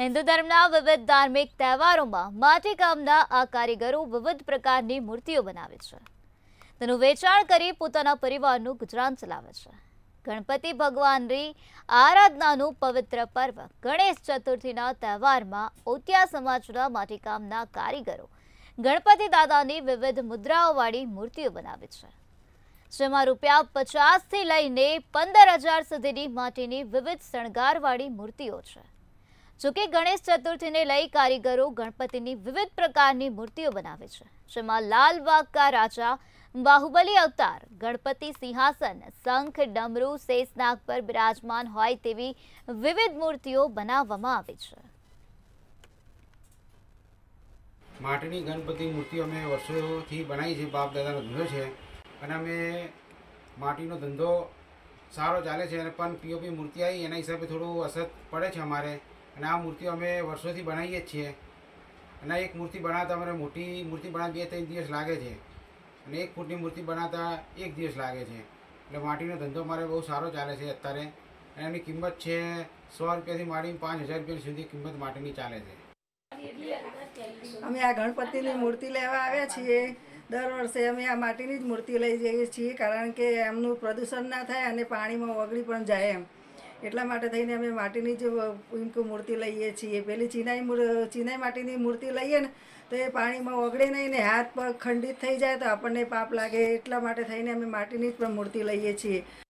હિન્દુ ધર્મના વિવિધ ધાર્મિક તહેવારોમાં માટી કામના આ કારીગરો વિવિધ પ્રકારની મૂર્તિઓ બનાવે છે તેનું વેચાણ કરી પોતાના પરિવારનું ગુજરાન ચલાવે છે ગણપતિ ભગવાનની આરાધનાનું પવિત્ર પર્વ ગણેશ ચતુર્થીના તહેવારમાં ઓતિયા સમાજના માટીકામના કારીગરો ગણપતિ દાદાની વિવિધ મુદ્રાઓવાળી મૂર્તિઓ બનાવે છે જેમાં રૂપિયા પચાસથી લઈને પંદર હજાર સુધીની માટીની વિવિધ શણગારવાળી મૂર્તિઓ છે જોકે ગણેશ ચતુર્થીને લઈ કારીગરો ગણપતિની વિવિધ પ્રકારની મૂર્તિઓ બનાવે છે જેમાં લાલ વાઘ કા રાજા બાહુબલી અવતાર ગણપતિ સિંહાસન શંખ ડમરુ શેષનાગ પર બિરાજમાન હોય તેવી વિવિધ મૂર્તિઓ બનાવવામાં આવે છે માટીની ગણપતિ મૂર્તિઓ અમે વર્ષોથી બનાવી છે બાપ દાદાનો ધંધો છે અને અમે માટીનો ધંધો સારો ચાલે છે અને પણ પીઓપી મૂર્તિ આવી એના હિસાબે થોડું અસર પડે છે અમારે અને આ મૂર્તિઓ અમે વર્ષોથી બનાવીએ જ છીએ અને એક મૂર્તિ બનાવતા અમારે મોટી મૂર્તિ બનાવી બે ત્રણ દિવસ લાગે છે અને એક ફૂટની મૂર્તિ બનાવતા એક દિવસ લાગે છે એટલે માટીનો ધંધો મારે બહુ સારો ચાલે છે અત્યારે અને એની કિંમત છે સો રૂપિયાથી માંડીને પાંચ હજાર રૂપિયા સુધી કિંમત માટીની ચાલે છે અમે આ ગણપતિની મૂર્તિ લેવા આવ્યા છીએ દર વર્ષે અમે આ માટીની જ મૂર્તિ લઈ જઈએ છીએ કારણ કે એમનું પ્રદૂષણ ના થાય અને પાણીમાં ઓગળી પણ જાય એમ એટલા માટે થઈને અમે માટીની જ ઈમકુ મૂર્તિ લઈએ છીએ પેલી ચિનાઈ ચિનાઈ માટીની મૂર્તિ લઈએ ને તો એ પાણીમાં ઓગળે નહીં ને હાથ પગ ખંડિત થઈ જાય તો આપણને પાપ લાગે એટલા માટે થઈને અમે માટીની જ પણ મૂર્તિ લઈએ છીએ